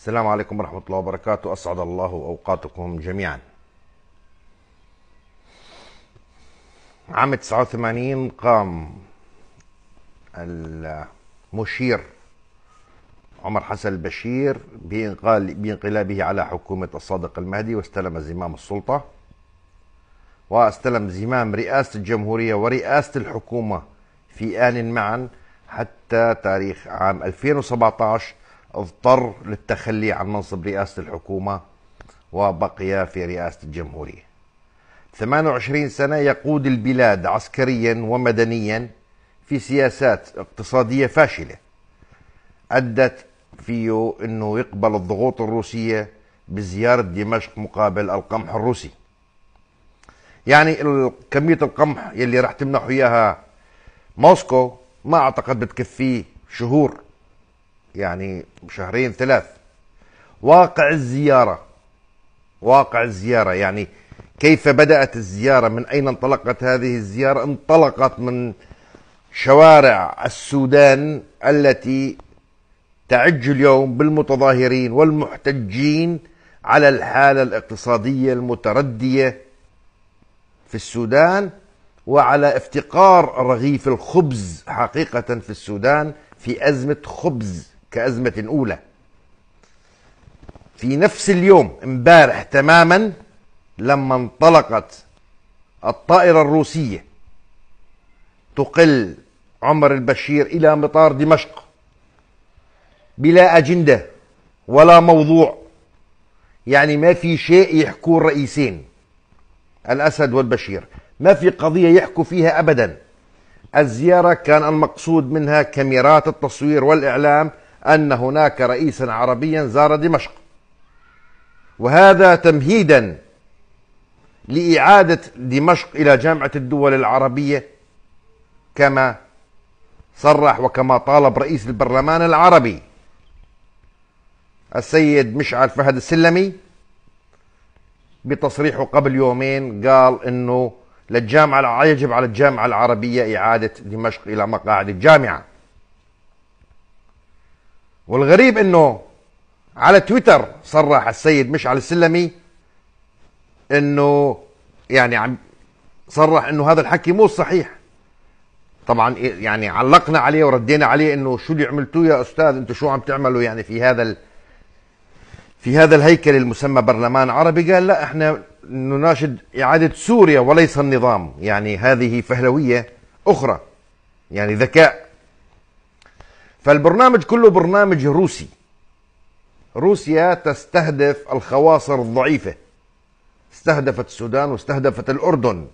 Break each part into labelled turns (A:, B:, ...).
A: السلام عليكم ورحمة الله وبركاته أسعد الله أوقاتكم جميعا عام 89 قام المشير عمر حسن البشير بانقلابه على حكومة الصادق المهدي واستلم زمام السلطة واستلم زمام رئاسة الجمهورية ورئاسة الحكومة في آن معا حتى تاريخ عام 2017 اضطر للتخلي عن منصب رئاسة الحكومة وبقي في رئاسة الجمهورية 28 سنة يقود البلاد عسكريا ومدنيا في سياسات اقتصادية فاشلة أدت فيه أنه يقبل الضغوط الروسية بزيارة دمشق مقابل القمح الروسي يعني كمية القمح يلي راح تمنحوا إياها موسكو ما أعتقد بتكفيه شهور يعني شهرين ثلاث واقع الزيارة واقع الزيارة يعني كيف بدأت الزيارة من أين انطلقت هذه الزيارة انطلقت من شوارع السودان التي تعج اليوم بالمتظاهرين والمحتجين على الحالة الاقتصادية المتردية في السودان وعلى افتقار رغيف الخبز حقيقة في السودان في أزمة خبز كأزمة أولى في نفس اليوم امبارح تماما لما انطلقت الطائرة الروسية تقل عمر البشير إلى مطار دمشق بلا أجندة ولا موضوع يعني ما في شيء يحكوا الرئيسين الأسد والبشير ما في قضية يحكوا فيها أبدا الزيارة كان المقصود منها كاميرات التصوير والإعلام أن هناك رئيسا عربيا زار دمشق وهذا تمهيدا لإعادة دمشق إلى جامعة الدول العربية كما صرح وكما طالب رئيس البرلمان العربي السيد مشعل فهد السلمي بتصريحه قبل يومين قال انه للجامعه يجب على الجامعه العربيه اعاده دمشق الى مقاعد الجامعه والغريب انه على تويتر صرح السيد مشعل السلمي انه يعني عم صرح انه هذا الحكي مو صحيح طبعا إيه يعني علقنا عليه وردينا عليه انه شو اللي عملتوه يا استاذ انتم شو عم تعملوا يعني في هذا ال... في هذا الهيكل المسمى برلمان عربي قال لا احنا نناشد اعاده سوريا وليس النظام يعني هذه فهلويه اخرى يعني ذكاء فالبرنامج كله برنامج روسي روسيا تستهدف الخواصر الضعيفة استهدفت السودان واستهدفت الأردن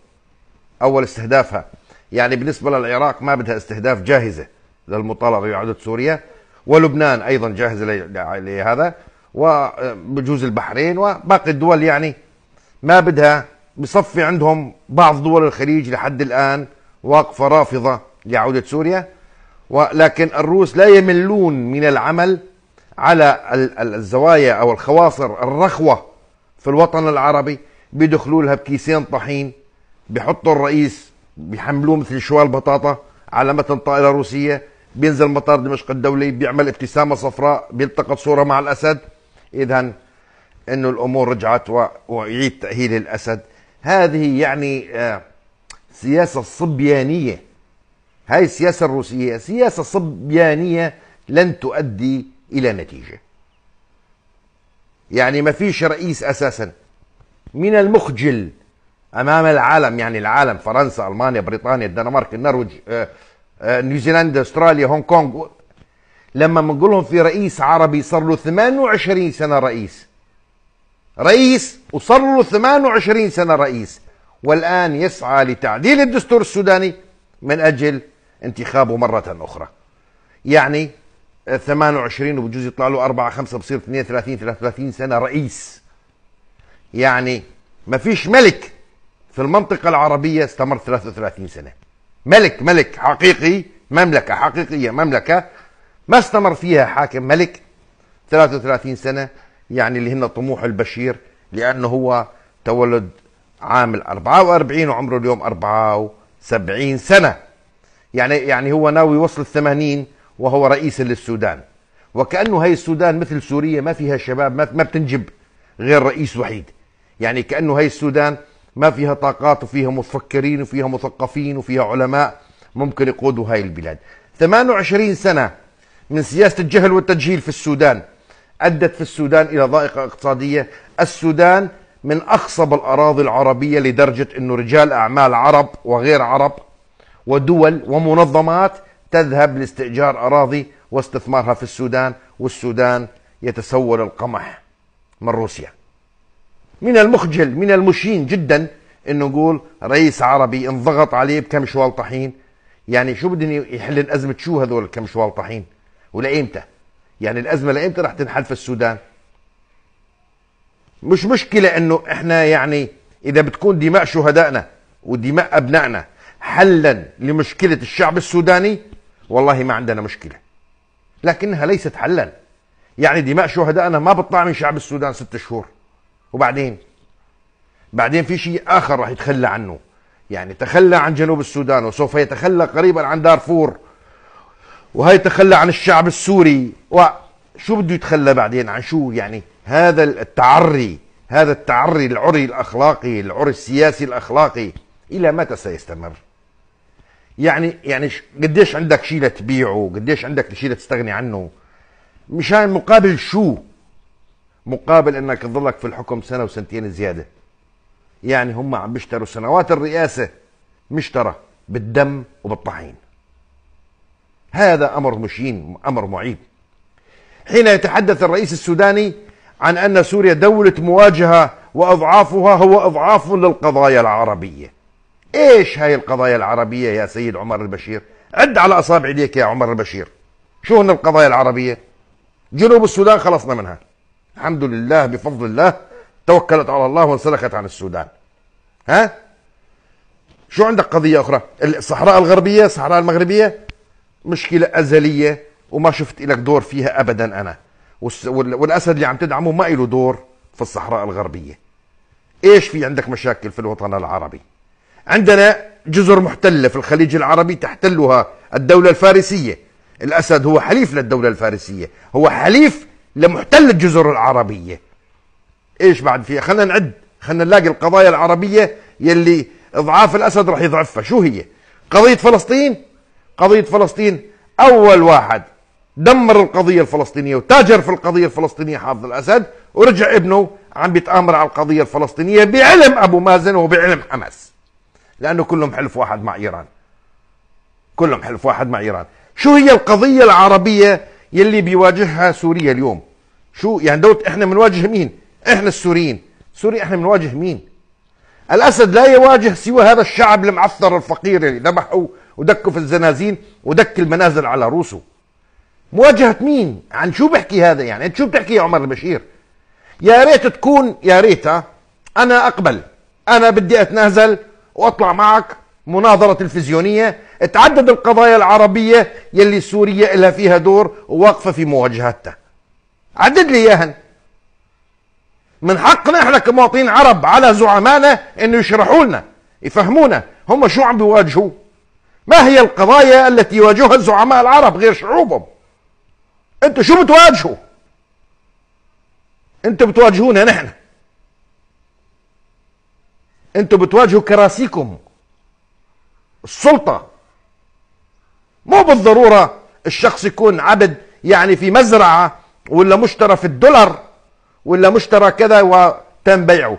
A: أول استهدافها يعني بالنسبة للعراق ما بدها استهداف جاهزة للمطالبة بعودة سوريا ولبنان أيضا جاهزة لهذا وبجوز البحرين وباقي الدول يعني ما بدها بصفي عندهم بعض دول الخليج لحد الآن واقفة رافضة لعودة سوريا ولكن الروس لا يملون من العمل على الزوايا او الخواصر الرخوه في الوطن العربي بيدخلوا لها بكيسين طحين بيحطوا الرئيس بيحملوه مثل شوال بطاطا على متن طائره روسيه بينزل مطار دمشق الدولي بيعمل ابتسامه صفراء بيلتقط صوره مع الاسد اذا انه الامور رجعت ويعيد تاهيل الاسد هذه يعني آه، سياسه صبيانيه هاي السياسة الروسية سياسة صبيانية لن تؤدي إلى نتيجة يعني ما فيش رئيس أساسا من المخجل أمام العالم يعني العالم فرنسا ألمانيا بريطانيا الدنمارك النرويج آه، آه، نيوزيلندا أستراليا هونغ كونغ لما بنقول لهم في رئيس عربي صار له 28 سنة رئيس رئيس وصار له 28 سنة رئيس والآن يسعى لتعديل الدستور السوداني من أجل انتخابه مرة أخرى يعني 28 وبجوز يطلع له 4 5 بصير 32 33 سنة رئيس يعني ما فيش ملك في المنطقة العربية استمر 33 سنة ملك ملك حقيقي مملكة حقيقية مملكة ما استمر فيها حاكم ملك 33 سنة يعني اللي هن طموح البشير لأنه هو تولد عام ال 44 وعمره اليوم 74 سنة يعني يعني هو ناوي يوصل الثمانين وهو رئيس للسودان وكأنه هي السودان مثل سوريا ما فيها شباب ما بتنجب غير رئيس وحيد يعني كأنه هي السودان ما فيها طاقات وفيها مفكرين وفيها مثقفين وفيها علماء ممكن يقودوا هاي البلاد 28 سنة من سياسة الجهل والتجهيل في السودان أدت في السودان إلى ضائقة اقتصادية السودان من أخصب الأراضي العربية لدرجة أنه رجال أعمال عرب وغير عرب ودول ومنظمات تذهب لاستئجار أراضي واستثمارها في السودان والسودان يتسول القمح من روسيا من المخجل من المشين جدا انه نقول رئيس عربي انضغط عليه بكم شوال طحين يعني شو بدهم يحل أزمة شو هذول كم شوال طحين ولأيمتى يعني الأزمة لأيمتى رح تنحل في السودان مش مشكلة انه احنا يعني اذا بتكون دماء شهدائنا ودماء ابنائنا حلا لمشكله الشعب السوداني والله ما عندنا مشكله لكنها ليست حلا يعني دماء شهدائنا ما بتطلع من شعب السودان ست شهور وبعدين بعدين في شيء اخر راح يتخلى عنه يعني تخلى عن جنوب السودان وسوف يتخلى قريبا عن دارفور وهي تخلى عن الشعب السوري وشو بده يتخلى بعدين عن شو يعني هذا التعري هذا التعري العري الاخلاقي العري السياسي الاخلاقي الى متى سيستمر؟ يعني يعني قديش عندك شيء لتبيعه قديش عندك شيء لتستغني عنه مشان مقابل شو مقابل انك تضلك في الحكم سنه وسنتين زياده يعني هم عم بيشتروا سنوات الرئاسه مشترى بالدم وبالطحين هذا امر مشين امر معيب حين يتحدث الرئيس السوداني عن ان سوريا دوله مواجهه واضعافها هو اضعاف للقضايا العربيه ايش هاي القضايا العربيه يا سيد عمر البشير عد على اصابع ايديك يا عمر البشير شو هن القضايا العربيه جنوب السودان خلصنا منها الحمد لله بفضل الله توكلت على الله وانسلخت عن السودان ها شو عندك قضيه اخرى الصحراء الغربيه الصحراء المغربيه مشكله ازليه وما شفت لك دور فيها ابدا انا والاسد اللي عم تدعمه ما له دور في الصحراء الغربيه ايش في عندك مشاكل في الوطن العربي عندنا جزر محتلة في الخليج العربي تحتلها الدولة الفارسية الأسد هو حليف للدولة الفارسية هو حليف لمحتل الجزر العربية إيش بعد فيها خلينا نعد خلينا نلاقي القضايا العربية يلي إضعاف الأسد راح يضعفها شو هي قضية فلسطين قضية فلسطين أول واحد دمر القضية الفلسطينية وتاجر في القضية الفلسطينية حافظ الأسد ورجع ابنه عم بيتآمر على القضية الفلسطينية بعلم أبو مازن وبعلم حماس لانه كلهم حلف واحد مع ايران كلهم حلف واحد مع ايران شو هي القضيه العربيه يلي بيواجهها سوريا اليوم شو يعني دوت احنا بنواجه مين احنا السوريين سوريا احنا بنواجه مين الاسد لا يواجه سوى هذا الشعب المعثر الفقير اللي ذبحه ودكوا في الزنازين ودك المنازل على روسه مواجهه مين عن شو بحكي هذا يعني انت شو بتحكي يا عمر البشير يا ريت تكون يا ريت انا اقبل انا بدي اتنازل واطلع معك مناظرة تلفزيونية تعدد القضايا العربية يلي سوريا لها فيها دور وواقفة في مواجهتها عدد لي اياهن من حقنا احنا كمواطنين عرب على زعمائنا انه يشرحوا لنا يفهمونا هم شو عم بيواجهوا ما هي القضايا التي يواجهها الزعماء العرب غير شعوبهم انتوا شو بتواجهوا انتوا بتواجهونا نحن انتم بتواجهوا كراسيكم السلطه مو بالضروره الشخص يكون عبد يعني في مزرعه ولا مشترى في الدولار ولا مشترى كذا وتم بيعه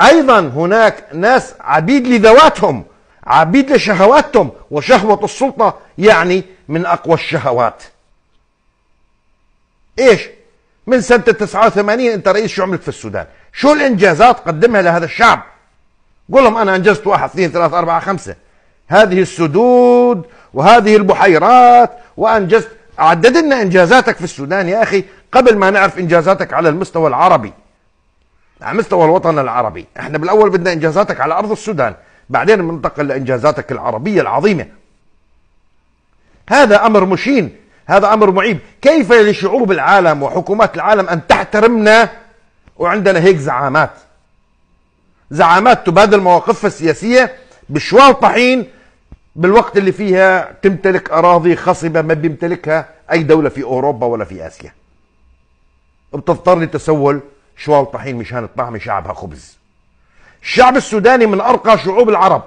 A: ايضا هناك ناس عبيد لذواتهم عبيد لشهواتهم وشهوه السلطه يعني من اقوى الشهوات ايش من سنه 89 انت رئيس شو عملت في السودان شو الانجازات قدمها لهذا الشعب قول لهم انا انجزت واحد اثنين ثلاثة أربعة خمسة هذه السدود وهذه البحيرات وانجزت عدد لنا انجازاتك في السودان يا اخي قبل ما نعرف انجازاتك على المستوى العربي على مستوى الوطن العربي احنا بالاول بدنا انجازاتك على ارض السودان بعدين بننتقل لانجازاتك العربيه العظيمه هذا امر مشين هذا امر معيب كيف لشعوب العالم وحكومات العالم ان تحترمنا وعندنا هيك زعامات زعامات تبادل مواقفها السياسية بشوار طحين بالوقت اللي فيها تمتلك أراضي خصبة ما بيمتلكها أي دولة في أوروبا ولا في آسيا بتضطر لتسول شوال طحين مشان الطعم شعبها خبز الشعب السوداني من أرقى شعوب العرب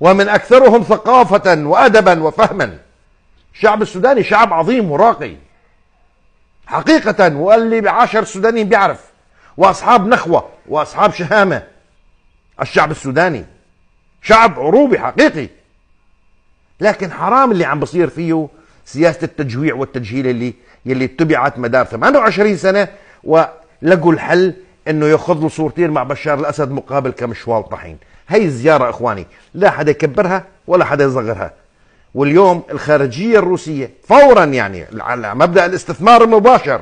A: ومن أكثرهم ثقافة وأدبا وفهما الشعب السوداني شعب عظيم وراقي حقيقة واللي بعشر سودانيين بيعرف وأصحاب نخوة وأصحاب شهامة الشعب السوداني شعب عروبي حقيقي لكن حرام اللي عم بصير فيه سياسه التجويع والتجهيل اللي يلي اتبعت مدار 28 سنه ولقوا الحل انه ياخذ له صورتين مع بشار الاسد مقابل كم شوال طحين هي الزياره اخواني لا حدا يكبرها ولا حدا يصغرها واليوم الخارجيه الروسيه فورا يعني على مبدا الاستثمار المباشر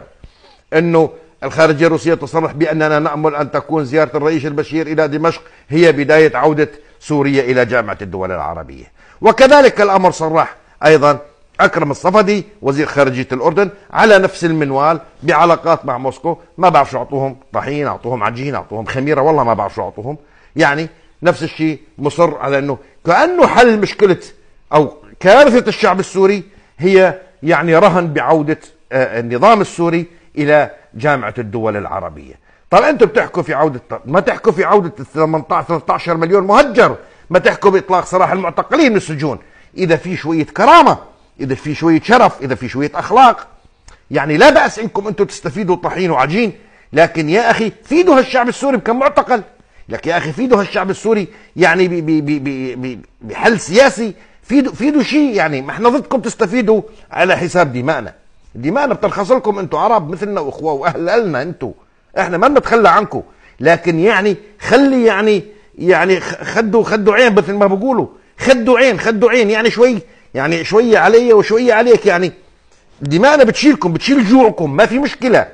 A: انه الخارجية الروسية تصرح بأننا نأمل أن تكون زيارة الرئيس البشير إلى دمشق هي بداية عودة سوريا إلى جامعة الدول العربية وكذلك الأمر صرح أيضا أكرم الصفدي وزير خارجية الأردن على نفس المنوال بعلاقات مع موسكو ما بعرف شو أعطوهم طحين أعطوهم عجين أعطوهم خميرة والله ما بعرف شو أعطوهم يعني نفس الشيء مصر على أنه كأنه حل مشكلة أو كارثة الشعب السوري هي يعني رهن بعودة آه، النظام السوري الى جامعه الدول العربيه طبعا انتم بتحكوا في عوده ما تحكوا في عوده 18 13 مليون مهجر ما تحكوا باطلاق سراح المعتقلين من السجون اذا في شويه كرامه اذا في شويه شرف اذا في شويه اخلاق يعني لا باس انكم انتم تستفيدوا طحين وعجين لكن يا اخي فيدوا هالشعب السوري بكم معتقل لك يا اخي فيدوا هالشعب السوري يعني بي بي بي بي بحل سياسي فيدوا فيدوا شيء يعني ما احنا ضدكم تستفيدوا على حساب دمائنا دي ما بتلخص لكم انتوا عرب مثلنا واخوه واهل قلنا انتوا احنا ما بنتخلى عنكم لكن يعني خلي يعني يعني خدوا خدوا عين مثل ما بقولوا خدوا عين خدوا عين يعني شوي يعني شويه علي وشويه عليك يعني دماءنا بتشيلكم بتشيل جوعكم ما في مشكله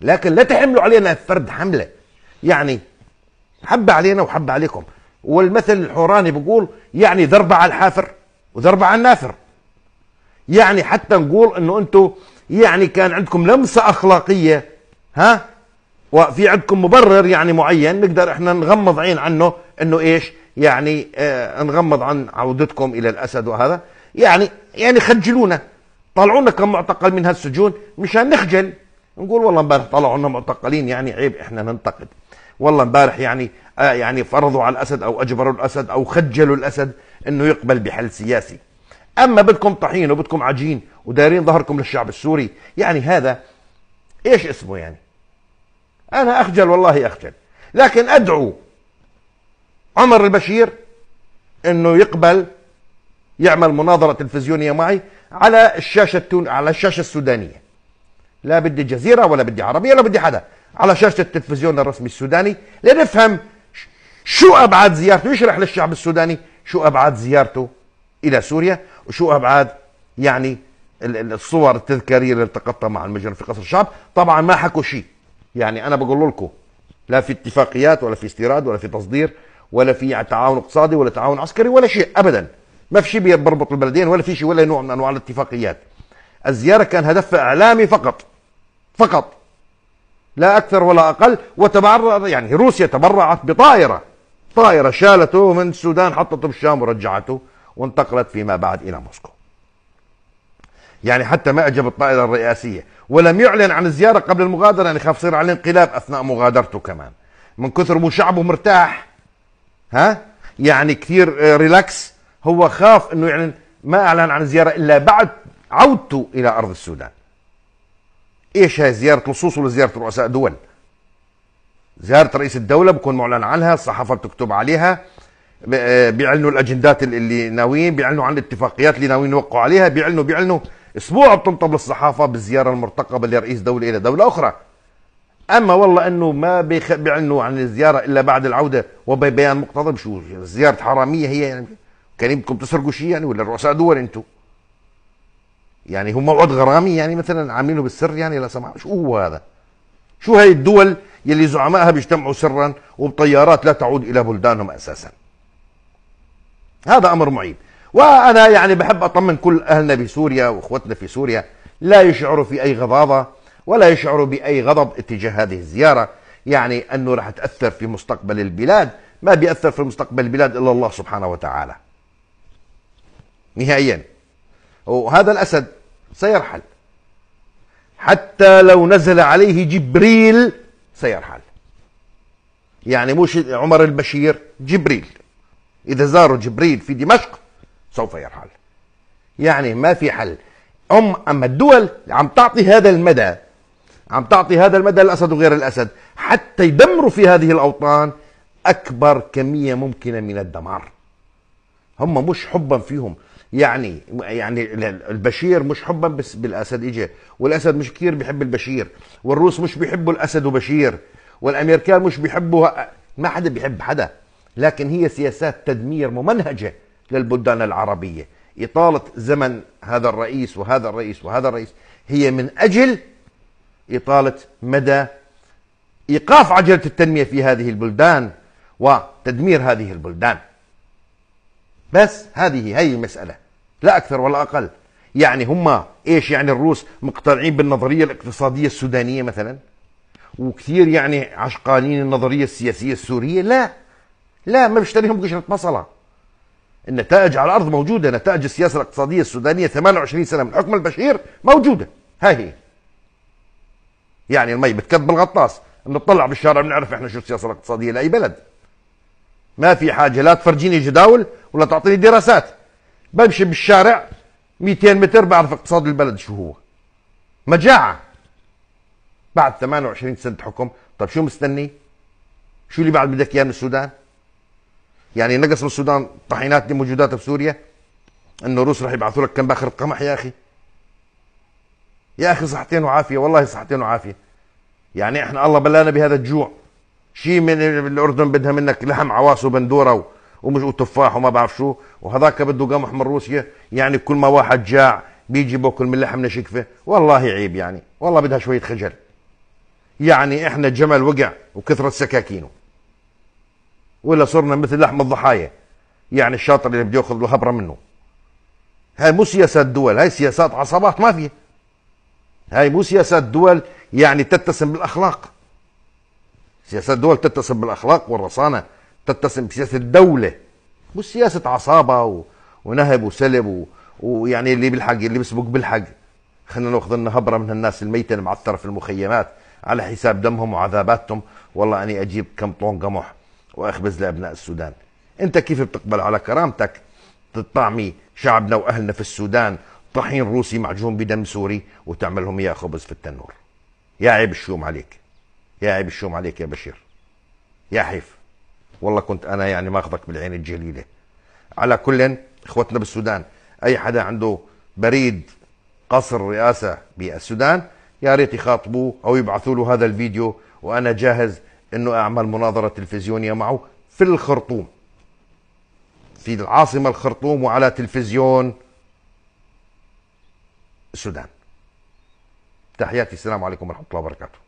A: لكن لا تحملوا علينا الفرد حمله يعني حبه علينا وحبه عليكم والمثل الحوراني بيقول يعني ضربه على الحافر وضربه على النافر يعني حتى نقول انه انتم يعني كان عندكم لمسه اخلاقيه ها وفي عندكم مبرر يعني معين نقدر احنا نغمض عين عنه انه ايش يعني اه نغمض عن عودتكم الى الاسد وهذا يعني يعني خجلونا طلعونا كم معتقل من هالسجون مشان نخجل نقول والله امبارح طلعوا لنا معتقلين يعني عيب احنا ننتقد والله امبارح يعني آه يعني فرضوا على الاسد او اجبروا الاسد او خجلوا الاسد انه يقبل بحل سياسي اما بدكم طحين وبدكم عجين ودايرين ظهركم للشعب السوري يعني هذا ايش اسمه يعني انا اخجل والله اخجل لكن ادعو عمر البشير انه يقبل يعمل مناظره تلفزيونيه معي على الشاشه التون... على الشاشه السودانيه لا بدي جزيره ولا بدي عربيه ولا بدي حدا على شاشه التلفزيون الرسمي السوداني لنفهم شو ابعاد زيارته يشرح للشعب السوداني شو ابعاد زيارته الى سوريا وشو ابعاد يعني الصور التذكاريه اللي التقطتها مع المجرم في قصر الشعب طبعا ما حكوا شيء يعني انا بقول لكم لا في اتفاقيات ولا في استيراد ولا في تصدير ولا في يعني تعاون اقتصادي ولا تعاون عسكري ولا شيء ابدا ما في شيء بيربط البلدين ولا في شيء ولا نوع من انواع الاتفاقيات الزياره كان هدفها اعلامي فقط فقط لا اكثر ولا اقل وتبرع يعني روسيا تبرعت بطائره طائره شالته من السودان حطته بالشام ورجعته وانتقلت فيما بعد إلى موسكو يعني حتى ما أجب الطائرة الرئاسية ولم يعلن عن الزيارة قبل المغادرة يعني خاف يصير عليه انقلاب أثناء مغادرته كمان من كثر مو شعبه مرتاح ها يعني كثير ريلاكس آه، هو خاف انه يعلن ما اعلن عن الزياره الا بعد عودته الى ارض السودان ايش هي زياره لصوص ولا زياره رؤساء دول زياره رئيس الدوله بكون معلن عنها الصحافه بتكتب عليها آه، بيعلنوا الاجندات اللي ناويين بيعلنوا عن الاتفاقيات اللي ناويين يوقعوا عليها بيعلنوا بيعلنوا اسبوع بتنطب الصحافه بالزياره المرتقبه لرئيس دوله الى دوله اخرى اما والله انه ما بيخ... بيعلنوا عن الزياره الا بعد العوده وببيان مقتضب شو زياره حراميه هي يعني كان بدكم تسرقوا شيء يعني ولا رؤساء دول انتم يعني هم موعد غرامي يعني مثلا عاملينه بالسر يعني لا سمع شو هو هذا شو هاي الدول يلي زعمائها بيجتمعوا سرا وبطيارات لا تعود الى بلدانهم اساسا هذا امر معيب وانا يعني بحب اطمن كل اهلنا بسوريا واخوتنا في سوريا لا يشعروا في اي غضاضه ولا يشعروا باي غضب اتجاه هذه الزياره يعني انه راح تاثر في مستقبل البلاد ما بيأثر في مستقبل البلاد الا الله سبحانه وتعالى نهائيا وهذا الاسد سيرحل حتى لو نزل عليه جبريل سيرحل يعني مش عمر البشير جبريل إذا زار جبريل في دمشق سوف يرحل يعني ما في حل أم أما الدول عم تعطي هذا المدى عم تعطي هذا المدى الأسد وغير الأسد حتى يدمروا في هذه الأوطان أكبر كمية ممكنة من الدمار هم مش حبا فيهم يعني يعني البشير مش حبا بس بالاسد اجى والاسد مش كثير بيحب البشير والروس مش بيحبوا الاسد وبشير والامريكان مش بيحبوا ما حدا بيحب حدا لكن هي سياسات تدمير ممنهجة للبلدان العربية إطالة زمن هذا الرئيس وهذا الرئيس وهذا الرئيس هي من أجل إطالة مدى إيقاف عجلة التنمية في هذه البلدان وتدمير هذه البلدان بس هذه هي المسألة لا أكثر ولا أقل يعني هم إيش يعني الروس مقتنعين بالنظرية الاقتصادية السودانية مثلا وكثير يعني عشقانين النظرية السياسية السورية لا لا ما بيشتريهم قشرة بصلة النتائج على الأرض موجودة نتائج السياسة الاقتصادية السودانية 28 سنة من حكم البشير موجودة ها هي يعني المي بتكب بالغطاس نطلع بالشارع بنعرف احنا شو السياسة الاقتصادية لأي بلد ما في حاجة لا تفرجيني جداول ولا تعطيني دراسات بمشي بالشارع 200 متر بعرف اقتصاد البلد شو هو مجاعة بعد 28 سنة حكم طب شو مستني شو اللي بعد بدك اياه من السودان يعني نقص السودان الطحينات دي موجودات في سوريا انه الروس راح يبعثوا لك كم باخر قمح يا اخي يا اخي صحتين وعافيه والله صحتين وعافيه يعني احنا الله بلانا بهذا الجوع شيء من الاردن بدها منك لحم عواص وبندوره ومش وتفاح وما بعرف شو وهذاك بده قمح من روسيا يعني كل ما واحد جاع بيجي باكل من لحم نشكفه والله عيب يعني والله بدها شويه خجل يعني احنا جمل وقع وكثره سكاكينه ولا صرنا مثل لحم الضحايا يعني الشاطر اللي بده ياخذ هبره منه هاي مو سياسات دول هاي سياسات عصابات مافيا هاي مو سياسات دول يعني تتسم بالاخلاق سياسات دول تتسم بالاخلاق والرصانه تتسم بسياسه الدوله مش سياسه عصابه و... ونهب وسلب و... ويعني اللي بالحق اللي بيسبق بالحق خلينا ناخذ لنا هبره من هالناس الميته المعثره في المخيمات على حساب دمهم وعذاباتهم والله اني اجيب كم طن قمح واخبز لابناء السودان انت كيف بتقبل على كرامتك تطعمي شعبنا واهلنا في السودان طحين روسي معجون بدم سوري وتعملهم اياه خبز في التنور يا عيب الشوم عليك يا عيب الشوم عليك يا بشير يا حيف والله كنت انا يعني ماخذك بالعين الجليله على كل اخوتنا بالسودان اي حدا عنده بريد قصر رئاسه بالسودان يا ريت يخاطبوه او يبعثوا له هذا الفيديو وانا جاهز انه اعمل مناظره تلفزيونيه معه في الخرطوم في العاصمه الخرطوم وعلى تلفزيون السودان تحياتي السلام عليكم ورحمه الله وبركاته